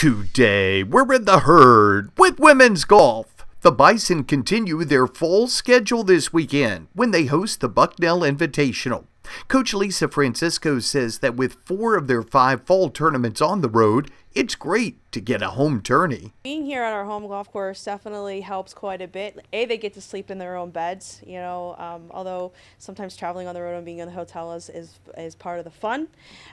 Today, we're in the herd with women's golf. The Bison continue their full schedule this weekend when they host the Bucknell Invitational. Coach Lisa Francisco says that with four of their five fall tournaments on the road, it's great to get a home tourney. Being here at our home golf course definitely helps quite a bit. A, they get to sleep in their own beds, you know, um, although sometimes traveling on the road and being in the hotel is, is, is part of the fun.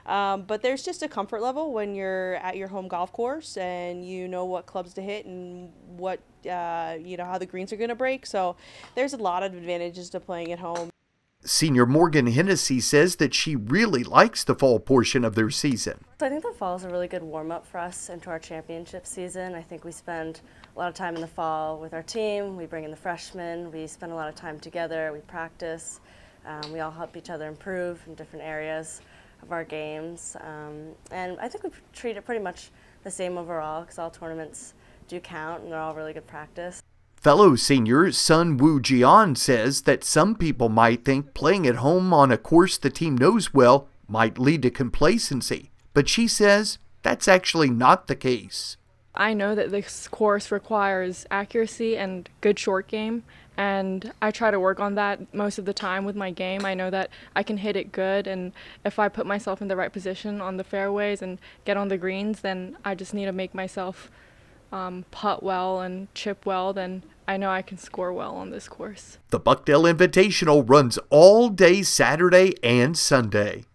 Um, but there's just a comfort level when you're at your home golf course and you know what clubs to hit and what, uh, you know, how the greens are going to break. So there's a lot of advantages to playing at home. Senior Morgan Hennessy says that she really likes the fall portion of their season. So I think the fall is a really good warm up for us into our championship season. I think we spend a lot of time in the fall with our team. We bring in the freshmen. We spend a lot of time together. We practice. Um, we all help each other improve in different areas of our games. Um, and I think we treat it pretty much the same overall because all tournaments do count and they're all really good practice. Fellow senior Sun Wu Jian says that some people might think playing at home on a course the team knows well might lead to complacency, but she says that's actually not the case. I know that this course requires accuracy and good short game, and I try to work on that most of the time with my game. I know that I can hit it good, and if I put myself in the right position on the fairways and get on the greens, then I just need to make myself um, putt well and chip well, then I know I can score well on this course. The Buckdale Invitational runs all day Saturday and Sunday.